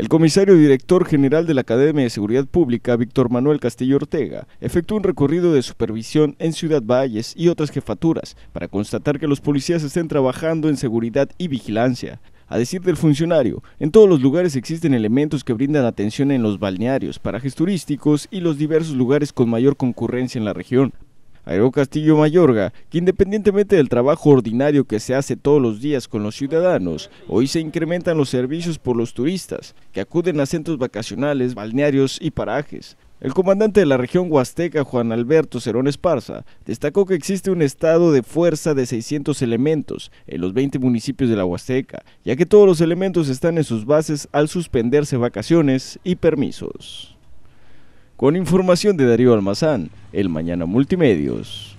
El comisario director general de la Academia de Seguridad Pública, Víctor Manuel Castillo Ortega, efectuó un recorrido de supervisión en Ciudad Valles y otras jefaturas para constatar que los policías estén trabajando en seguridad y vigilancia. A decir del funcionario, en todos los lugares existen elementos que brindan atención en los balnearios, parajes turísticos y los diversos lugares con mayor concurrencia en la región. Agregó Castillo Mayorga que independientemente del trabajo ordinario que se hace todos los días con los ciudadanos, hoy se incrementan los servicios por los turistas que acuden a centros vacacionales, balnearios y parajes. El comandante de la región huasteca, Juan Alberto Cerón Esparza, destacó que existe un estado de fuerza de 600 elementos en los 20 municipios de la huasteca, ya que todos los elementos están en sus bases al suspenderse vacaciones y permisos. Con información de Darío Almazán, El Mañana Multimedios.